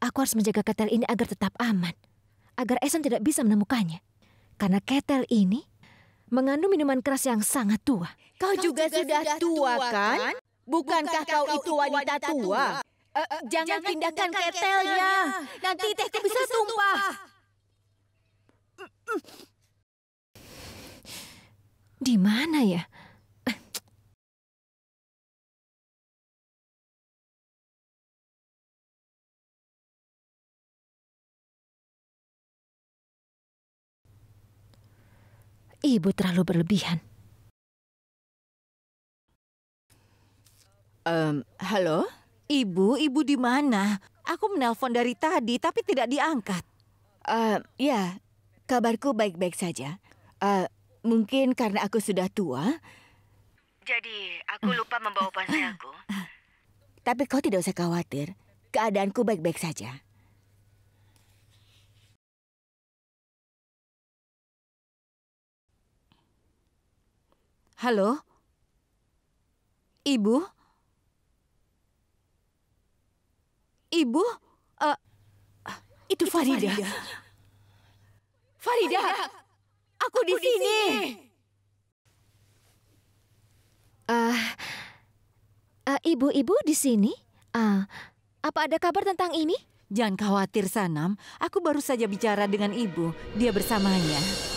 Aku harus menjaga ketel ini agar tetap aman. Agar Esen tidak bisa menemukannya. Karena ketel ini mengandung minuman keras yang sangat tua. Kau, kau juga, juga sudah tua, tua kan? kan? Bukankah, Bukankah kau itu wanita tua? tua? Uh, jangan, jangan pindahkan ketelnya. ketelnya. Nanti tehku teh bisa tumpah. Di mana ya? ibu terlalu berlebihan. Um, halo, ibu, ibu di mana? Aku menelpon dari tadi tapi tidak diangkat. Uh, ya, kabarku baik-baik saja. Uh, mungkin karena aku sudah tua. Jadi aku hmm. lupa membawa ponselku. Tapi kau tidak usah khawatir, keadaanku baik-baik saja. Halo? Ibu? Ibu? Uh, itu, itu Farida. Farida. Farida, aku, aku di sini. Ah, eh, uh, uh, eh, ibu-ibu di sini? uh, apa ada kabar tentang ini? Jangan khawatir, Sanam. Aku baru saja bicara dengan ibu. Dia bersamanya.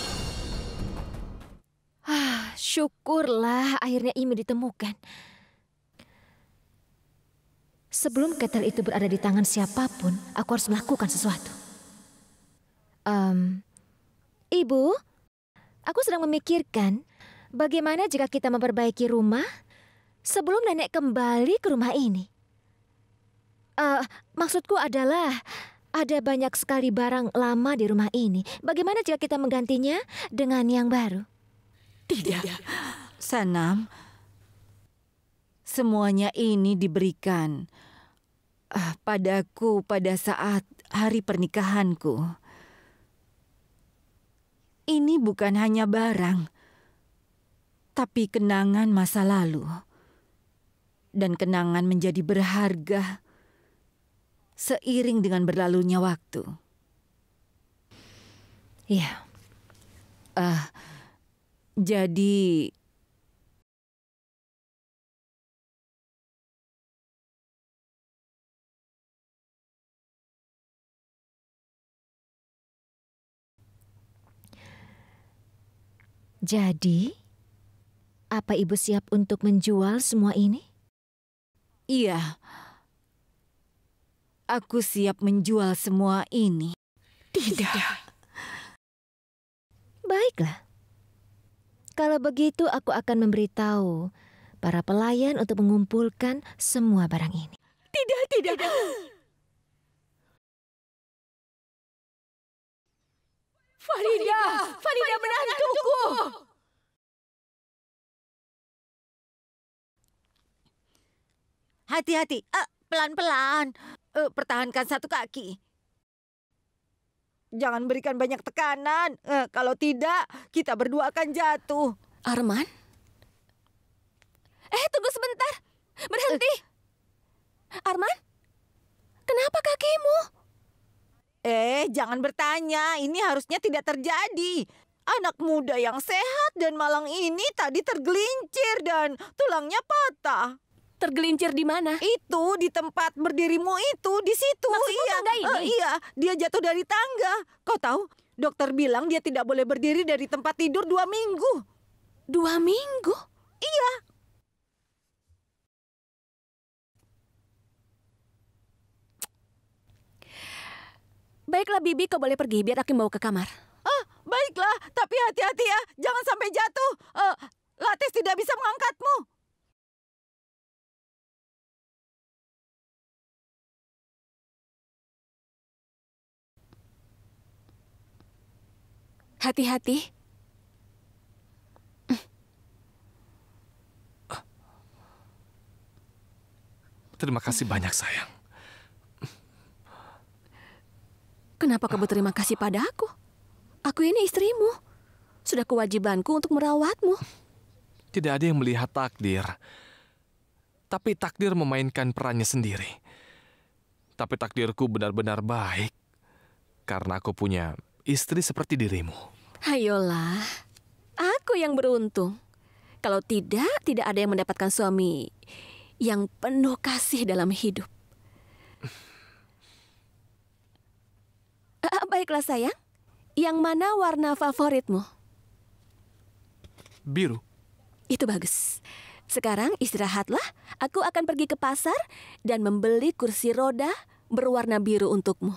Syukurlah akhirnya Imi ditemukan. Sebelum ketel itu berada di tangan siapapun, aku harus melakukan sesuatu. Um, Ibu, aku sedang memikirkan bagaimana jika kita memperbaiki rumah sebelum nenek kembali ke rumah ini. Uh, maksudku adalah ada banyak sekali barang lama di rumah ini. Bagaimana jika kita menggantinya dengan yang baru? Tidak. Sanam, semuanya ini diberikan uh, padaku pada saat hari pernikahanku. Ini bukan hanya barang, tapi kenangan masa lalu. Dan kenangan menjadi berharga seiring dengan berlalunya waktu. Iya. Yeah. Uh, jadi Jadi, apa ibu siap untuk menjual semua ini? Iya, aku siap menjual semua ini. Tidak. Tidak. Baiklah, kalau begitu aku akan memberitahu para pelayan untuk mengumpulkan semua barang ini. Tidak, tidak. tidak. Farida, Farida, Farida menantuku. Hati-hati, eh, pelan-pelan. Uh, eh, pelan -pelan. uh, pertahankan satu kaki. Jangan berikan banyak tekanan. Eh, kalau tidak, kita berdua akan jatuh. Arman? Eh, tunggu sebentar. Berhenti. Eh. Arman? Kenapa kakimu? Eh, jangan bertanya. Ini harusnya tidak terjadi. Anak muda yang sehat dan malang ini tadi tergelincir dan tulangnya patah tergelincir di mana? Itu, di tempat berdirimu itu, di situ. Maksudmu iya. tangga ini? Uh, iya, dia jatuh dari tangga. Kau tahu, dokter bilang dia tidak boleh berdiri dari tempat tidur dua minggu. Dua minggu? Iya. Baiklah, Bibi, kau boleh pergi. Biar aku bawa ke kamar. Ah, baiklah. Tapi hati-hati ya. Jangan sampai jatuh. Uh, eh, Latis tidak bisa mengangkatmu. Hati-hati. Terima kasih banyak, sayang. Kenapa kamu terima kasih pada aku? Aku ini istrimu. Sudah kewajibanku untuk merawatmu. Tidak ada yang melihat takdir. Tapi takdir memainkan perannya sendiri. Tapi takdirku benar-benar baik. Karena aku punya istri seperti dirimu. Ayolah, aku yang beruntung. Kalau tidak, tidak ada yang mendapatkan suami yang penuh kasih dalam hidup. Ah, baiklah sayang, yang mana warna favoritmu? Biru. Itu bagus. Sekarang istirahatlah, aku akan pergi ke pasar dan membeli kursi roda berwarna biru untukmu.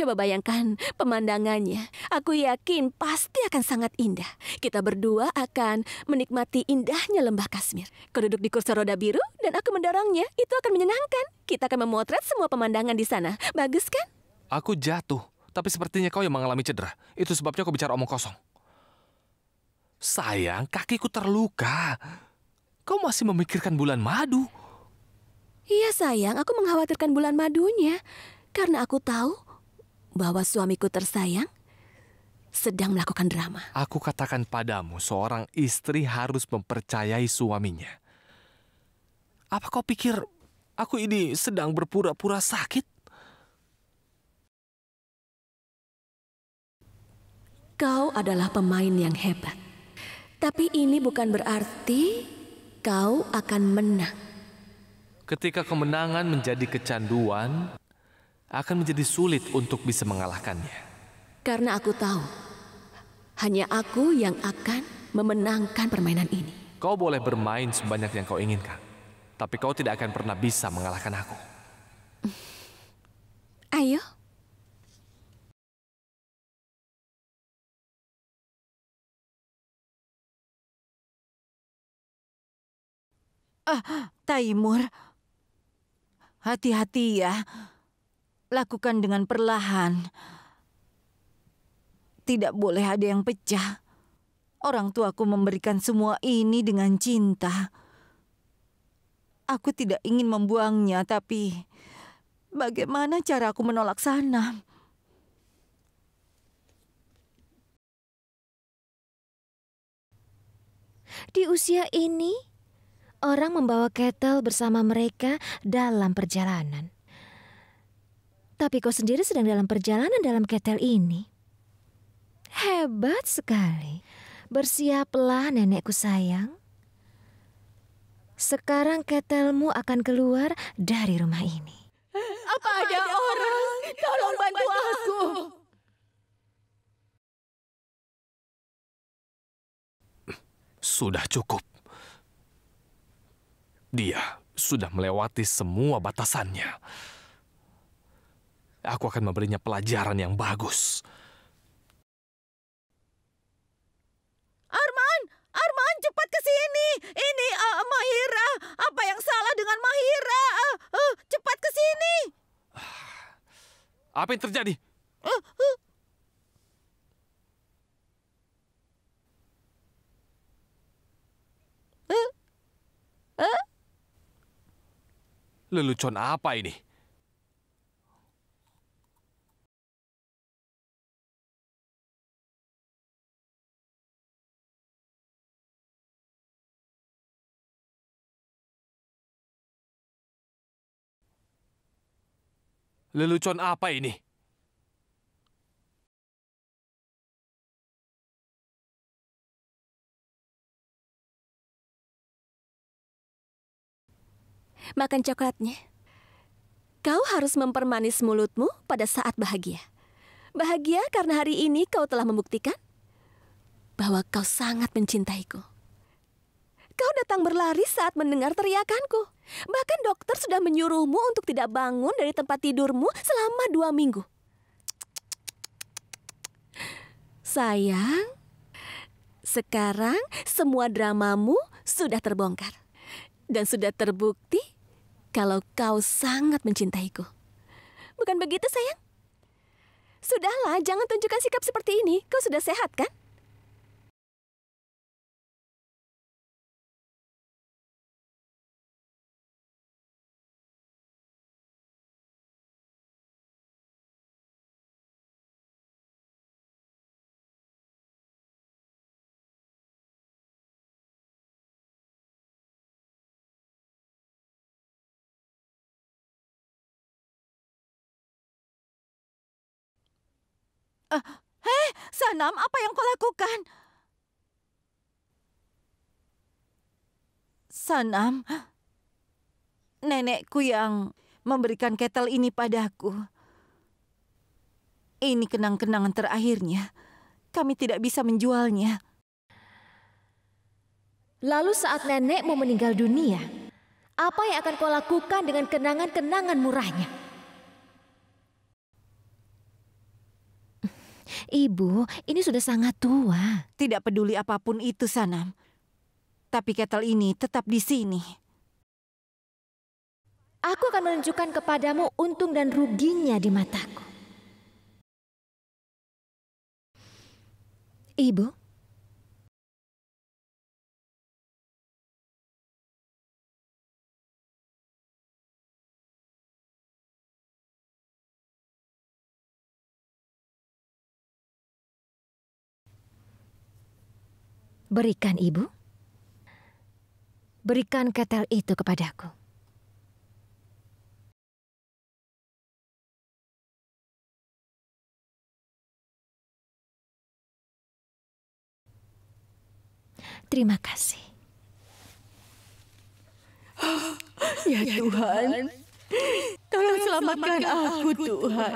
Coba bayangkan pemandangannya. Aku yakin pasti akan sangat indah. Kita berdua akan menikmati indahnya lembah Kasmir. Kau duduk di kursi roda biru dan aku mendorongnya. Itu akan menyenangkan. Kita akan memotret semua pemandangan di sana. Bagus kan? Aku jatuh, tapi sepertinya kau yang mengalami cedera. Itu sebabnya kau bicara omong kosong. Sayang, kakiku terluka. Kau masih memikirkan bulan madu. Iya sayang, aku mengkhawatirkan bulan madunya. Karena aku tahu bahwa suamiku tersayang sedang melakukan drama. Aku katakan padamu, seorang istri harus mempercayai suaminya. Apa kau pikir aku ini sedang berpura-pura sakit? Kau adalah pemain yang hebat. Tapi ini bukan berarti kau akan menang. Ketika kemenangan menjadi kecanduan, akan menjadi sulit untuk bisa mengalahkannya. Karena aku tahu, hanya aku yang akan memenangkan permainan ini. Kau boleh bermain sebanyak yang kau inginkan, tapi kau tidak akan pernah bisa mengalahkan aku. Ayo. Ah, Taimur. Hati-hati ya. Lakukan dengan perlahan. Tidak boleh ada yang pecah. Orang tuaku memberikan semua ini dengan cinta. Aku tidak ingin membuangnya, tapi bagaimana cara aku menolak sana? Di usia ini, orang membawa ketel bersama mereka dalam perjalanan. Tapi kau sendiri sedang dalam perjalanan dalam ketel ini. Hebat sekali. Bersiaplah nenekku sayang. Sekarang ketelmu akan keluar dari rumah ini. Apa, Apa ada, ada orang? orang? Tolong bantu, bantu aku. aku. Sudah cukup. Dia sudah melewati semua batasannya. Aku akan memberinya pelajaran yang bagus. Arman, Arman cepat ke sini. Ini uh, Mahira. Apa yang salah dengan Mahira? Uh, uh, cepat ke sini. Ah, apa yang terjadi? Lelucon apa ini? Lelucon apa ini? Makan coklatnya. Kau harus mempermanis mulutmu pada saat bahagia. Bahagia karena hari ini kau telah membuktikan bahwa kau sangat mencintaiku. Kau datang berlari saat mendengar teriakanku. Bahkan dokter sudah menyuruhmu untuk tidak bangun dari tempat tidurmu selama dua minggu. Sayang, sekarang semua dramamu sudah terbongkar. Dan sudah terbukti kalau kau sangat mencintaiku. Bukan begitu, sayang? Sudahlah, jangan tunjukkan sikap seperti ini. Kau sudah sehat, kan? Hei, Sanam, apa yang kau lakukan? Sanam, nenekku yang memberikan ketel ini padaku. Ini kenang-kenangan terakhirnya. Kami tidak bisa menjualnya. Lalu saat nenekmu meninggal dunia, apa yang akan kau lakukan dengan kenangan-kenangan murahnya? Ibu, ini sudah sangat tua. Tidak peduli apapun itu, Sanam. Tapi ketel ini tetap di sini. Aku akan menunjukkan kepadamu untung dan ruginya di mataku. Ibu, Berikan ibu. Berikan ketel itu kepadaku. Terima kasih. Oh, ya, ya Tuhan. Tuhan. Tolong selamatkan aku, Tuhan.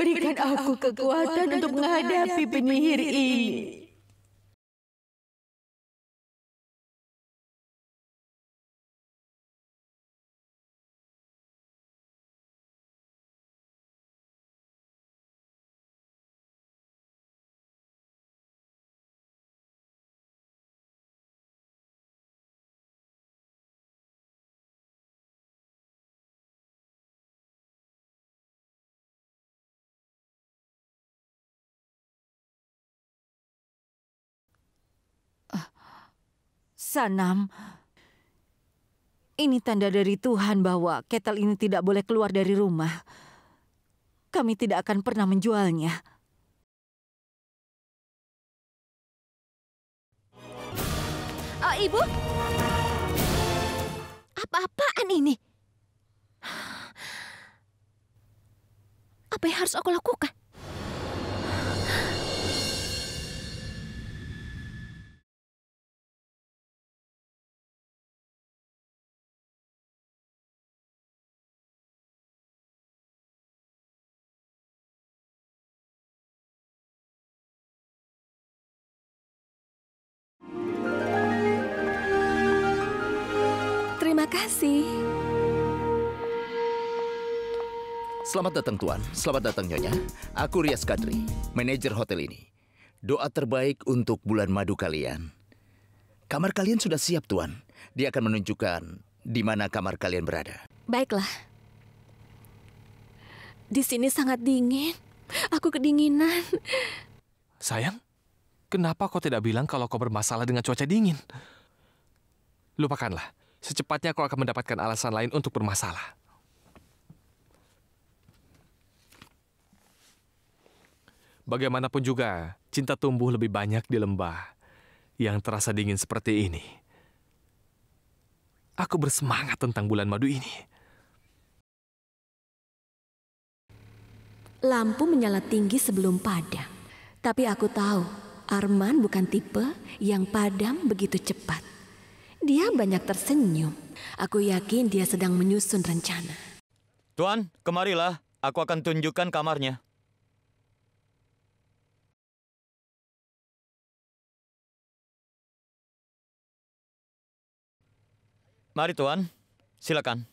Berikan aku kekuatan untuk menghadapi penyihir ini. Sanam. Ini tanda dari Tuhan bahwa ketel ini tidak boleh keluar dari rumah. Kami tidak akan pernah menjualnya. Oh, Ibu? Apa-apaan ini? Apa yang harus aku lakukan? kasih. Selamat datang Tuan, selamat datang Nyonya. Aku Rias Kadri, manajer hotel ini. Doa terbaik untuk bulan madu kalian. Kamar kalian sudah siap Tuan. Dia akan menunjukkan di mana kamar kalian berada. Baiklah. Di sini sangat dingin. Aku kedinginan. Sayang, kenapa kau tidak bilang kalau kau bermasalah dengan cuaca dingin? Lupakanlah. Secepatnya kau akan mendapatkan alasan lain untuk bermasalah. Bagaimanapun juga, cinta tumbuh lebih banyak di lembah yang terasa dingin seperti ini. Aku bersemangat tentang bulan madu ini. Lampu menyala tinggi sebelum padam. Tapi aku tahu, Arman bukan tipe yang padam begitu cepat. Dia banyak tersenyum. Aku yakin dia sedang menyusun rencana. Tuan, kemarilah. Aku akan tunjukkan kamarnya. Mari Tuan, silakan.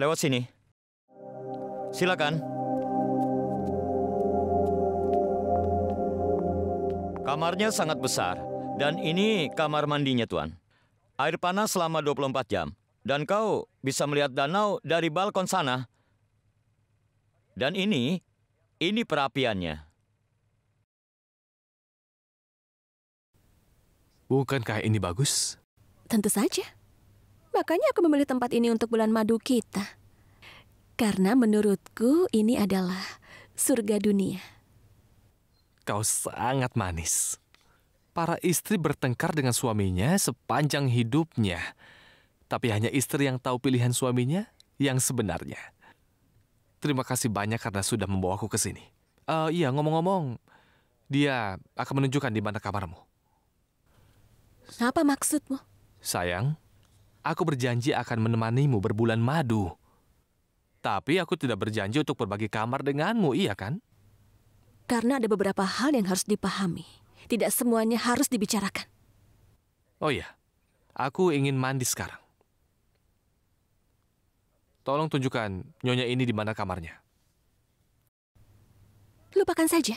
Lewat sini. Silakan. Kamarnya sangat besar. Dan ini kamar mandinya, Tuan. Air panas selama 24 jam. Dan kau bisa melihat danau dari balkon sana. Dan ini, ini perapiannya. Bukankah ini bagus? Tentu saja. Makanya aku memilih tempat ini untuk bulan madu kita. Karena menurutku ini adalah surga dunia. Kau sangat manis para istri bertengkar dengan suaminya sepanjang hidupnya. Tapi hanya istri yang tahu pilihan suaminya yang sebenarnya. Terima kasih banyak karena sudah membawaku ke sini. Uh, iya, ngomong-ngomong, dia akan menunjukkan di mana kamarmu. Apa maksudmu? Sayang, aku berjanji akan menemanimu berbulan madu. Tapi aku tidak berjanji untuk berbagi kamar denganmu, iya kan? Karena ada beberapa hal yang harus dipahami tidak semuanya harus dibicarakan. Oh ya, aku ingin mandi sekarang. Tolong tunjukkan nyonya ini di mana kamarnya. Lupakan saja.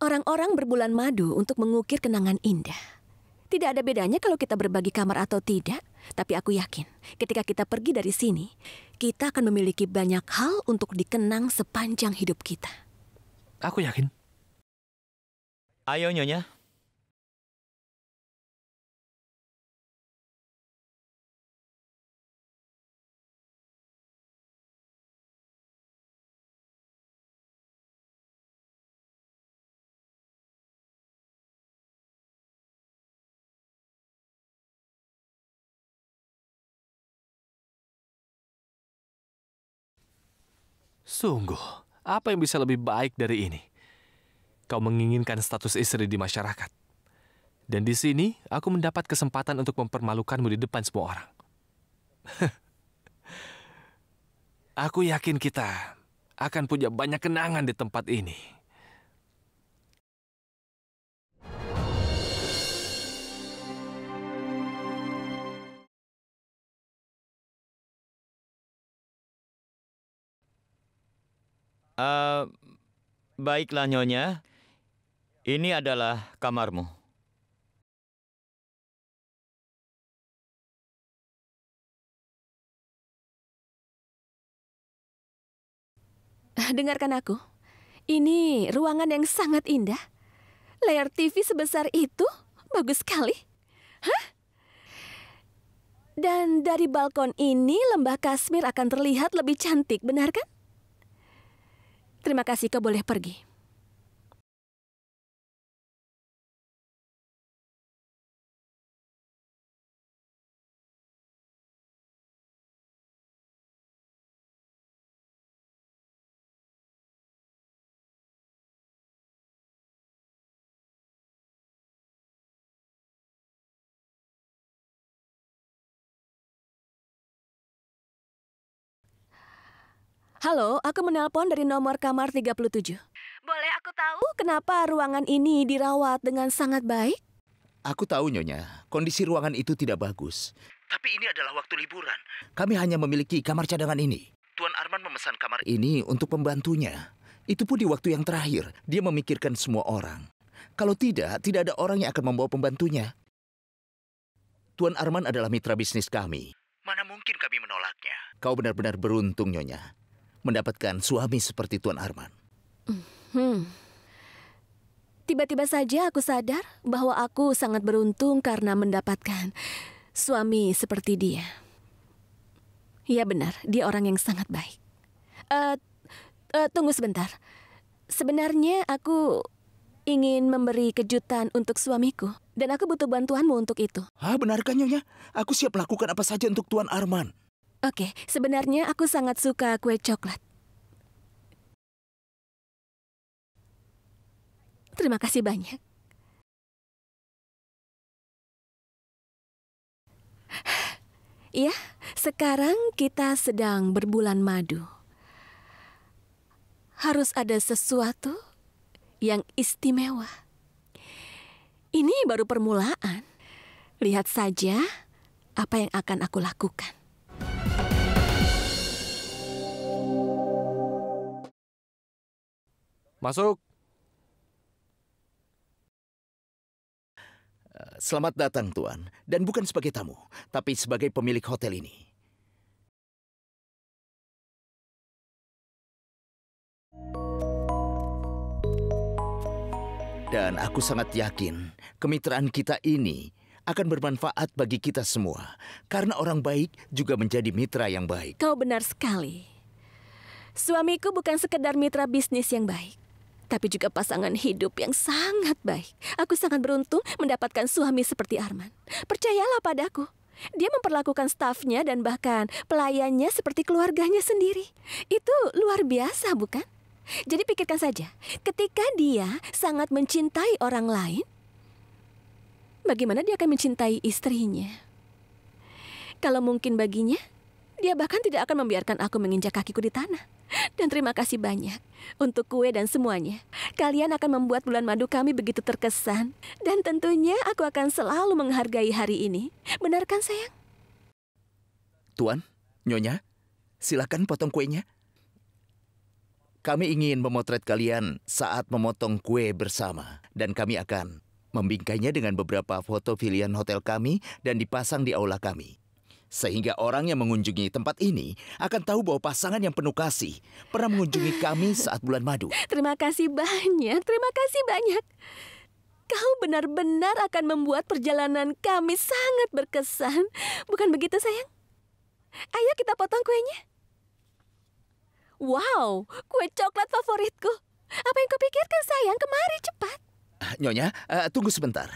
Orang-orang berbulan madu untuk mengukir kenangan indah. Tidak ada bedanya kalau kita berbagi kamar atau tidak, tapi aku yakin ketika kita pergi dari sini, kita akan memiliki banyak hal untuk dikenang sepanjang hidup kita. Aku yakin. Ayo Nyonya. Sungguh, apa yang bisa lebih baik dari ini? kau menginginkan status istri di masyarakat. Dan di sini, aku mendapat kesempatan untuk mempermalukanmu di depan semua orang. aku yakin kita akan punya banyak kenangan di tempat ini. Uh, baiklah Nyonya, ini adalah kamarmu. Dengarkan aku. Ini ruangan yang sangat indah. Layar TV sebesar itu bagus sekali. Hah? Dan dari balkon ini lembah Kasmir akan terlihat lebih cantik, benar kan? Terima kasih, kau boleh pergi. Halo, aku menelpon dari nomor kamar 37. Boleh aku tahu kenapa ruangan ini dirawat dengan sangat baik? Aku tahu, Nyonya. Kondisi ruangan itu tidak bagus. Tapi ini adalah waktu liburan. Kami hanya memiliki kamar cadangan ini. Tuan Arman memesan kamar ini untuk pembantunya. Itu pun di waktu yang terakhir. Dia memikirkan semua orang. Kalau tidak, tidak ada orang yang akan membawa pembantunya. Tuan Arman adalah mitra bisnis kami. Mana mungkin kami menolaknya? Kau benar-benar beruntung, Nyonya mendapatkan suami seperti Tuan Arman? Hmm. Tiba-tiba saja aku sadar bahwa aku sangat beruntung karena mendapatkan suami seperti dia. Iya benar, dia orang yang sangat baik. Uh, uh, tunggu sebentar. Sebenarnya aku ingin memberi kejutan untuk suamiku dan aku butuh bantuanmu untuk itu. Ah, benarkah Nyonya? Aku siap melakukan apa saja untuk Tuan Arman. Oke, sebenarnya aku sangat suka kue coklat. Terima kasih banyak. Ya, sekarang kita sedang berbulan madu. Harus ada sesuatu yang istimewa. Ini baru permulaan. Lihat saja apa yang akan aku lakukan. Masuk. Selamat datang, Tuan. Dan bukan sebagai tamu, tapi sebagai pemilik hotel ini. Dan aku sangat yakin kemitraan kita ini akan bermanfaat bagi kita semua. Karena orang baik juga menjadi mitra yang baik. Kau benar sekali. Suamiku bukan sekedar mitra bisnis yang baik tapi juga pasangan hidup yang sangat baik. Aku sangat beruntung mendapatkan suami seperti Arman. Percayalah padaku. Dia memperlakukan stafnya dan bahkan pelayannya seperti keluarganya sendiri. Itu luar biasa, bukan? Jadi pikirkan saja, ketika dia sangat mencintai orang lain, bagaimana dia akan mencintai istrinya? Kalau mungkin baginya, dia bahkan tidak akan membiarkan aku menginjak kakiku di tanah. Dan terima kasih banyak untuk kue dan semuanya. Kalian akan membuat bulan madu kami begitu terkesan. Dan tentunya aku akan selalu menghargai hari ini. Benar kan sayang? Tuan, Nyonya, silakan potong kuenya. Kami ingin memotret kalian saat memotong kue bersama. Dan kami akan membingkainya dengan beberapa foto pilihan hotel kami dan dipasang di aula kami. Sehingga orang yang mengunjungi tempat ini akan tahu bahwa pasangan yang penuh kasih pernah mengunjungi kami saat bulan madu. Terima kasih banyak, terima kasih banyak. Kau benar-benar akan membuat perjalanan kami sangat berkesan. Bukan begitu, sayang? Ayo kita potong kuenya. Wow, kue coklat favoritku. Apa yang kau pikirkan, sayang? Kemari, cepat. Ah, Nyonya, uh, tunggu sebentar.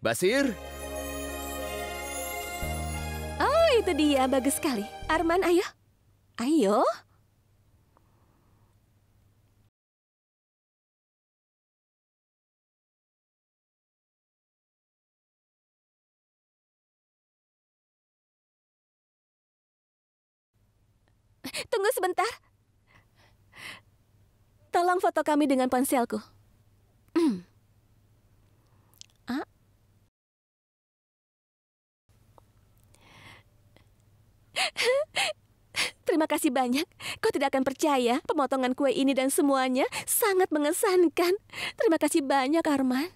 Basir, itu dia, bagus sekali. Arman, ayo. Ayo. Tunggu sebentar. Tolong foto kami dengan ponselku. Hmm. Terima kasih banyak. Kau tidak akan percaya pemotongan kue ini dan semuanya sangat mengesankan. Terima kasih banyak, Arman.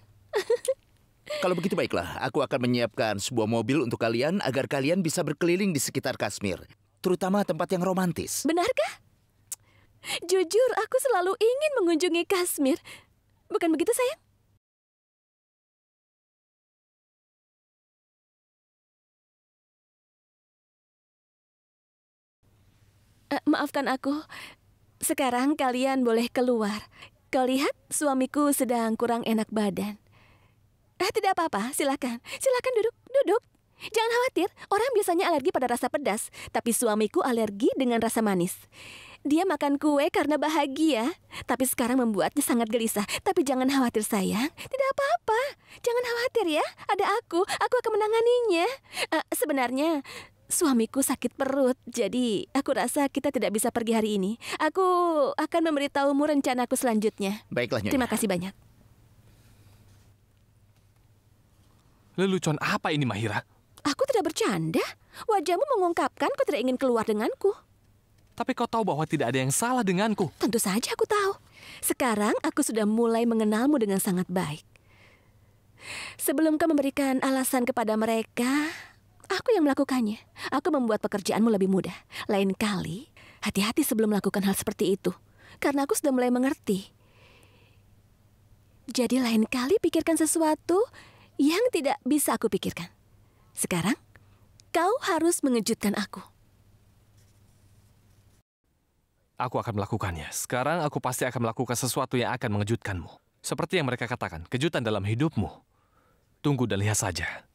Kalau begitu baiklah, aku akan menyiapkan sebuah mobil untuk kalian agar kalian bisa berkeliling di sekitar Kashmir. Terutama tempat yang romantis. Benarkah? Jujur, aku selalu ingin mengunjungi Kashmir. Bukan begitu, sayang? Uh, maafkan aku. Sekarang kalian boleh keluar. Kau lihat, suamiku sedang kurang enak badan. Eh, tidak apa-apa, silakan. Silakan duduk, duduk. Jangan khawatir, orang biasanya alergi pada rasa pedas, tapi suamiku alergi dengan rasa manis. Dia makan kue karena bahagia, tapi sekarang membuatnya sangat gelisah. Tapi jangan khawatir sayang, tidak apa-apa. Jangan khawatir ya, ada aku, aku akan menanganinya. Uh, sebenarnya, Suamiku sakit perut, jadi aku rasa kita tidak bisa pergi hari ini. Aku akan memberitahumu rencanaku selanjutnya. Baiklah, Nyonya. Terima kasih banyak. Lelucon apa ini, Mahira? Aku tidak bercanda. Wajahmu mengungkapkan kau tidak ingin keluar denganku. Tapi kau tahu bahwa tidak ada yang salah denganku. Tentu saja aku tahu. Sekarang aku sudah mulai mengenalmu dengan sangat baik. Sebelum kau memberikan alasan kepada mereka, Aku yang melakukannya. Aku membuat pekerjaanmu lebih mudah. Lain kali, hati-hati sebelum melakukan hal seperti itu. Karena aku sudah mulai mengerti. Jadi lain kali pikirkan sesuatu yang tidak bisa aku pikirkan. Sekarang, kau harus mengejutkan aku. Aku akan melakukannya. Sekarang aku pasti akan melakukan sesuatu yang akan mengejutkanmu. Seperti yang mereka katakan, kejutan dalam hidupmu. Tunggu dan lihat saja.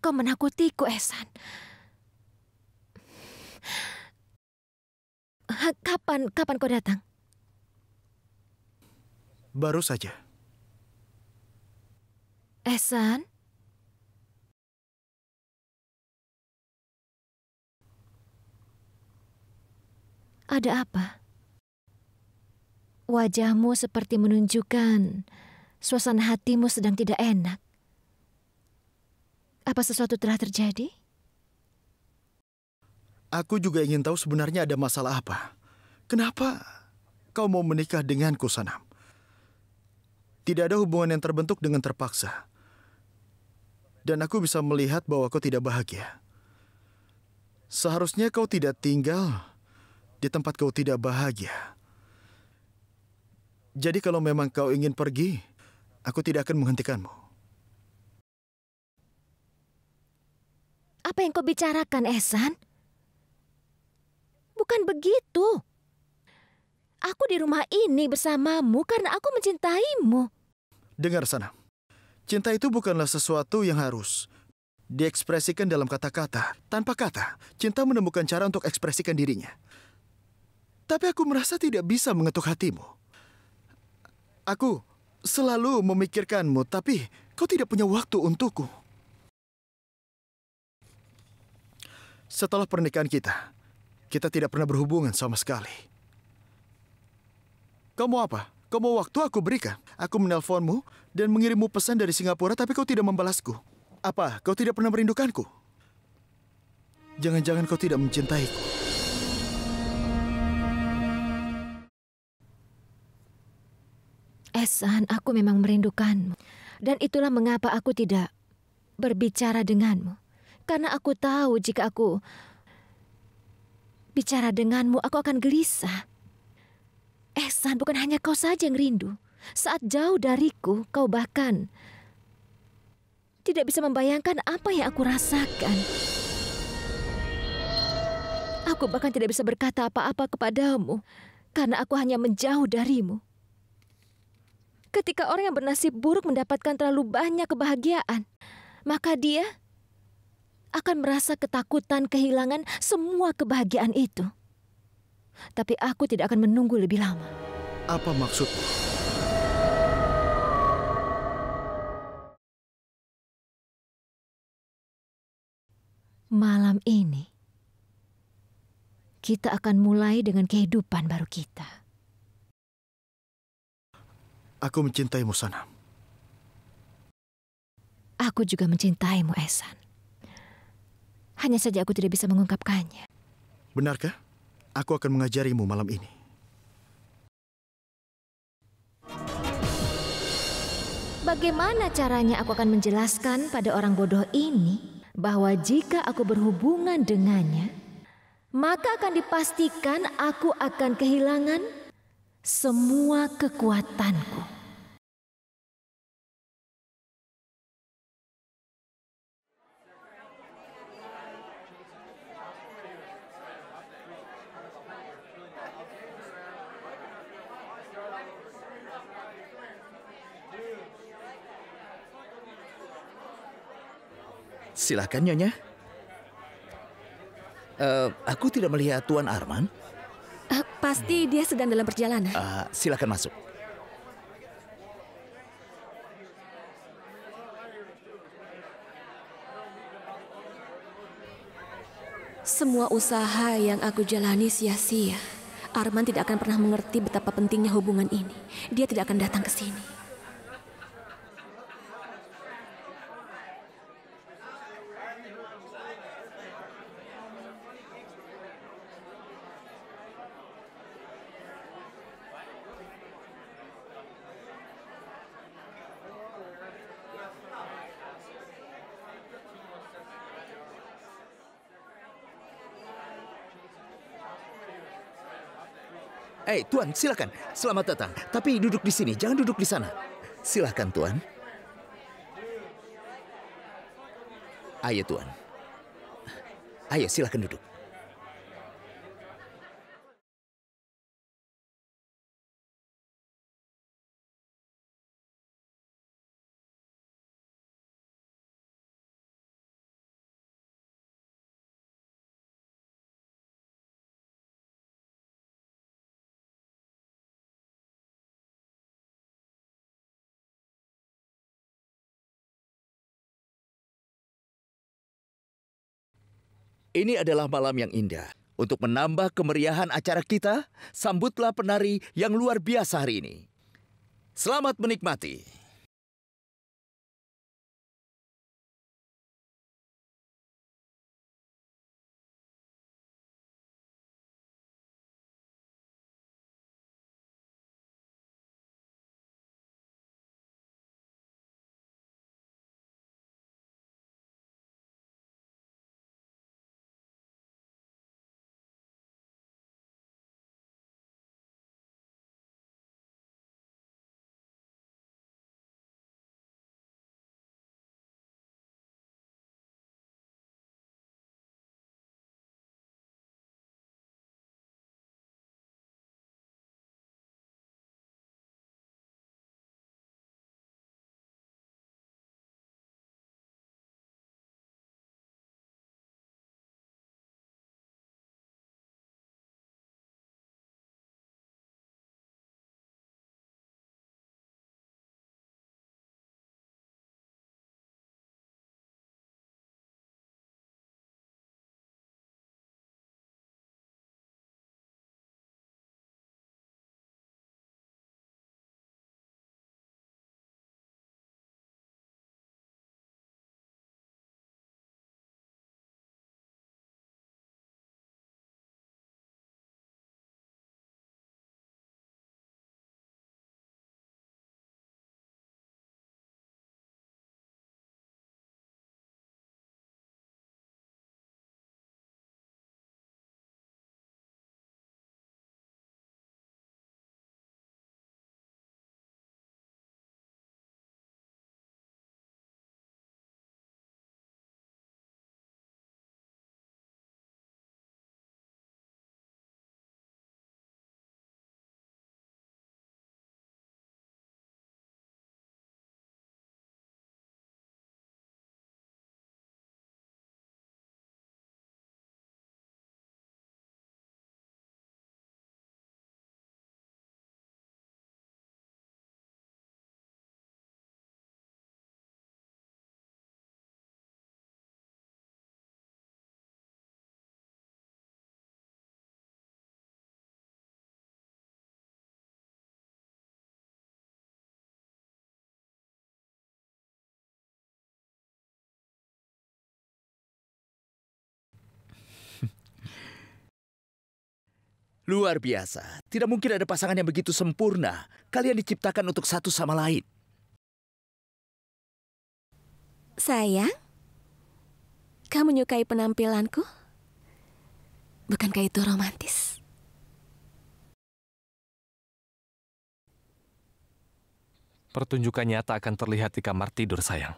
kau menakutiku, Esan? Kapan, kapan kau datang? Baru saja. Esan? Ada apa? Wajahmu seperti menunjukkan suasana hatimu sedang tidak enak. Apa sesuatu telah terjadi? Aku juga ingin tahu sebenarnya ada masalah apa. Kenapa kau mau menikah denganku, Sanam? Tidak ada hubungan yang terbentuk dengan terpaksa. Dan aku bisa melihat bahwa kau tidak bahagia. Seharusnya kau tidak tinggal di tempat kau tidak bahagia. Jadi kalau memang kau ingin pergi, aku tidak akan menghentikanmu. Apa yang kau bicarakan, Ehsan? Bukan begitu. Aku di rumah ini bersamamu karena aku mencintaimu. Dengar sana. Cinta itu bukanlah sesuatu yang harus diekspresikan dalam kata-kata. Tanpa kata, cinta menemukan cara untuk ekspresikan dirinya. Tapi aku merasa tidak bisa mengetuk hatimu. Aku selalu memikirkanmu, tapi kau tidak punya waktu untukku. Setelah pernikahan kita, kita tidak pernah berhubungan sama sekali. kamu apa? kamu waktu aku berikan? Aku menelponmu dan mengirimmu pesan dari Singapura tapi kau tidak membalasku. Apa? Kau tidak pernah merindukanku? Jangan-jangan kau tidak mencintaiku. Esan, aku memang merindukanmu. Dan itulah mengapa aku tidak berbicara denganmu. Karena aku tahu jika aku bicara denganmu, aku akan gelisah. Ehsan, bukan hanya kau saja yang rindu. Saat jauh dariku, kau bahkan tidak bisa membayangkan apa yang aku rasakan. Aku bahkan tidak bisa berkata apa-apa kepadamu karena aku hanya menjauh darimu. Ketika orang yang bernasib buruk mendapatkan terlalu banyak kebahagiaan, maka dia akan merasa ketakutan kehilangan semua kebahagiaan itu. Tapi aku tidak akan menunggu lebih lama. Apa maksudmu? Malam ini, kita akan mulai dengan kehidupan baru kita. Aku mencintaimu, Sanam. Aku juga mencintaimu, Esan. Hanya saja aku tidak bisa mengungkapkannya. Benarkah? Aku akan mengajarimu malam ini. Bagaimana caranya aku akan menjelaskan pada orang bodoh ini bahwa jika aku berhubungan dengannya, maka akan dipastikan aku akan kehilangan semua kekuatanku. Silakan Nyonya. Uh, aku tidak melihat Tuan Arman. Uh, pasti dia sedang dalam perjalanan. Uh, silakan masuk. Semua usaha yang aku jalani sia-sia. Arman tidak akan pernah mengerti betapa pentingnya hubungan ini. Dia tidak akan datang ke sini. Eh, Tuan, silakan. Selamat datang. Tapi duduk di sini, jangan duduk di sana. Silakan, Tuan. Ayo, Tuan. Ayo, silakan duduk. Ini adalah malam yang indah. Untuk menambah kemeriahan acara kita, sambutlah penari yang luar biasa hari ini. Selamat menikmati. Luar biasa. Tidak mungkin ada pasangan yang begitu sempurna. Kalian diciptakan untuk satu sama lain. Sayang, kamu menyukai penampilanku? Bukankah itu romantis? Pertunjukan nyata akan terlihat di kamar tidur, sayang.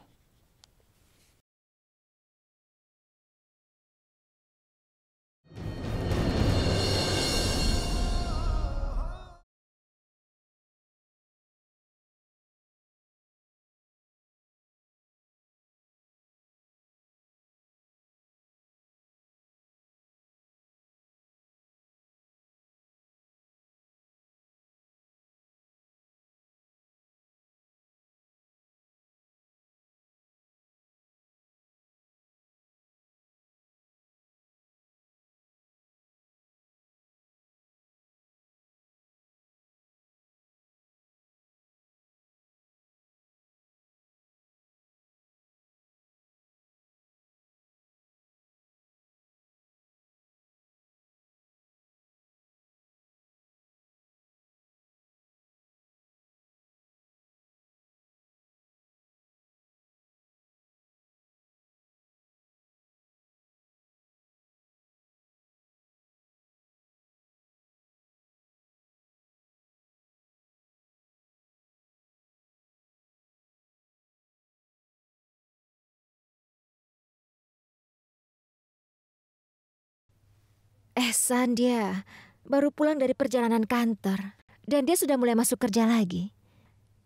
Ehsan dia baru pulang dari perjalanan kantor dan dia sudah mulai masuk kerja lagi.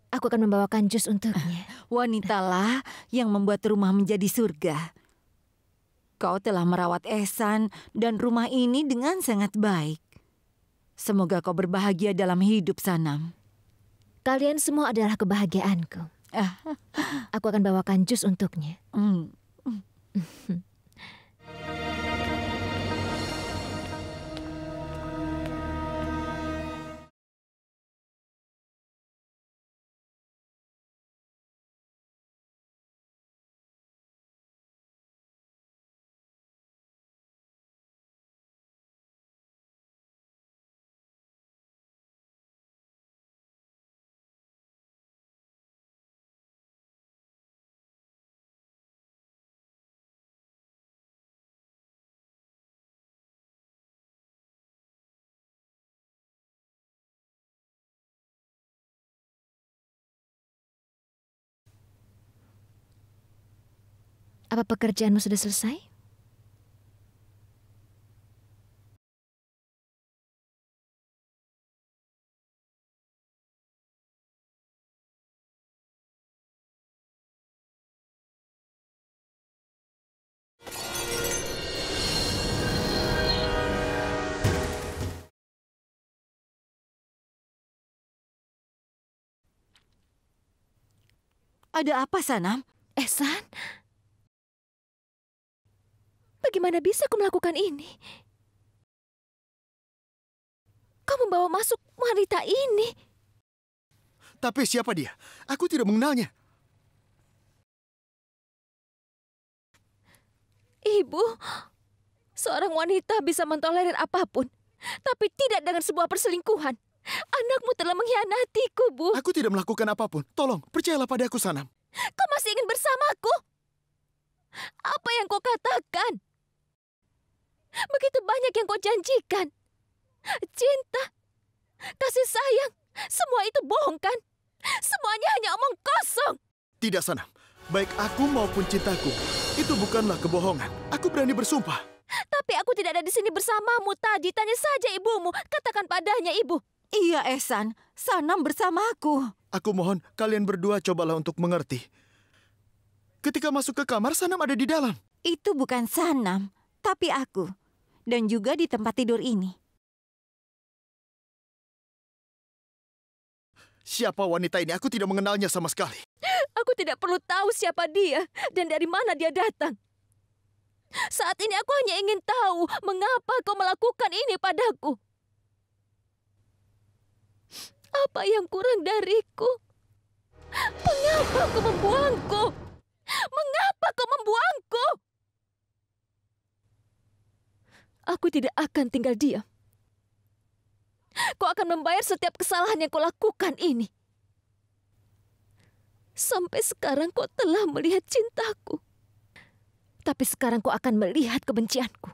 Aku akan membawakan jus untuknya. Wanitalah yang membuat rumah menjadi surga. Kau telah merawat Ehsan dan rumah ini dengan sangat baik. Semoga kau berbahagia dalam hidup Sanam. Kalian semua adalah kebahagiaanku. Aku akan bawakan jus untuknya. Mm. Apa pekerjaanmu sudah selesai? Ada apa, Sanam? Eh, San? Bagaimana bisa aku melakukan ini? Kau membawa masuk wanita ini. Tapi siapa dia? Aku tidak mengenalnya. Ibu, seorang wanita bisa mentolerir apapun, tapi tidak dengan sebuah perselingkuhan. Anakmu telah mengkhianatiku, Bu. Aku tidak melakukan apapun. Tolong, percayalah padaku, Sanam. Kau masih ingin bersamaku? Apa yang kau katakan? Begitu banyak yang kau janjikan. Cinta, kasih sayang, semua itu bohong kan? Semuanya hanya omong kosong. Tidak, Sanam. Baik aku maupun cintaku, itu bukanlah kebohongan. Aku berani bersumpah. Tapi aku tidak ada di sini bersamamu tadi. Tanya saja ibumu. Katakan padanya, ibu. Iya, Esan. Sanam bersamaku. Aku mohon kalian berdua cobalah untuk mengerti. Ketika masuk ke kamar, Sanam ada di dalam. Itu bukan Sanam, tapi aku dan juga di tempat tidur ini. Siapa wanita ini? Aku tidak mengenalnya sama sekali. Aku tidak perlu tahu siapa dia dan dari mana dia datang. Saat ini aku hanya ingin tahu mengapa kau melakukan ini padaku. Apa yang kurang dariku? Mengapa kau membuangku? Mengapa kau membuangku? Aku tidak akan tinggal diam. Kau akan membayar setiap kesalahan yang kau lakukan ini. Sampai sekarang kau telah melihat cintaku. Tapi sekarang kau akan melihat kebencianku.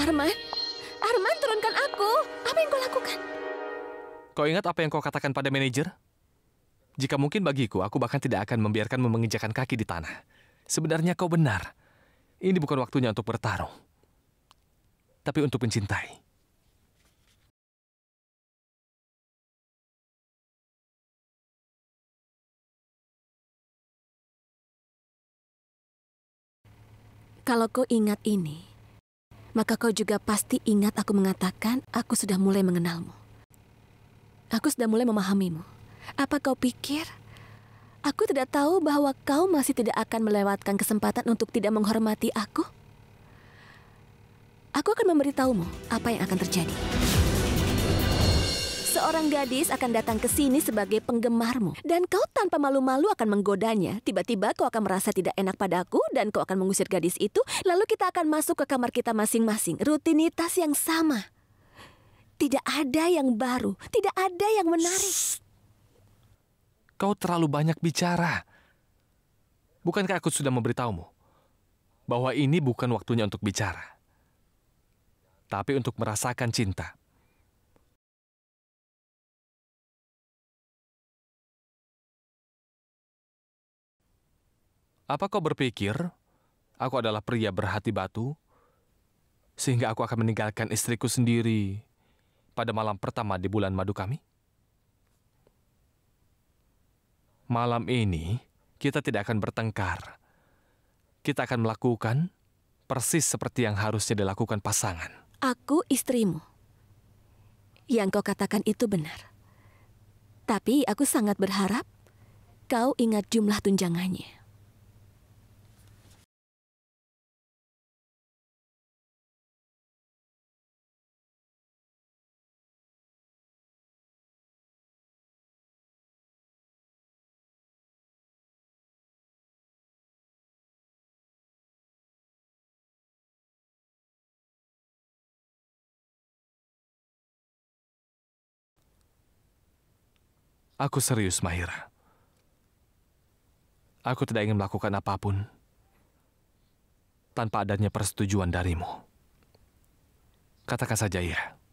Arman, Arman turunkan aku. Apa yang kau lakukan? Kau ingat apa yang kau katakan pada manajer? Jika mungkin bagiku, aku bahkan tidak akan membiarkan menginjakan kaki di tanah. Sebenarnya kau benar. Ini bukan waktunya untuk bertarung. Tapi untuk mencintai. Kalau kau ingat ini, maka kau juga pasti ingat aku mengatakan aku sudah mulai mengenalmu. Aku sudah mulai memahamimu. Apa kau pikir Aku tidak tahu bahwa kau masih tidak akan melewatkan kesempatan untuk tidak menghormati aku. Aku akan memberitahumu apa yang akan terjadi. Seorang gadis akan datang ke sini sebagai penggemarmu. Dan kau tanpa malu-malu akan menggodanya. Tiba-tiba kau akan merasa tidak enak padaku dan kau akan mengusir gadis itu. Lalu kita akan masuk ke kamar kita masing-masing. Rutinitas yang sama. Tidak ada yang baru, tidak ada yang menarik. Shh. Kau terlalu banyak bicara. Bukankah aku sudah memberitahumu bahwa ini bukan waktunya untuk bicara, tapi untuk merasakan cinta? Apa kau berpikir aku adalah pria berhati batu sehingga aku akan meninggalkan istriku sendiri pada malam pertama di bulan madu kami? Malam ini kita tidak akan bertengkar. Kita akan melakukan persis seperti yang harusnya dilakukan pasangan. Aku istrimu. Yang kau katakan itu benar. Tapi aku sangat berharap kau ingat jumlah tunjangannya. Aku serius, Mahira. Aku tidak ingin melakukan apapun tanpa adanya persetujuan darimu. Katakan saja ya.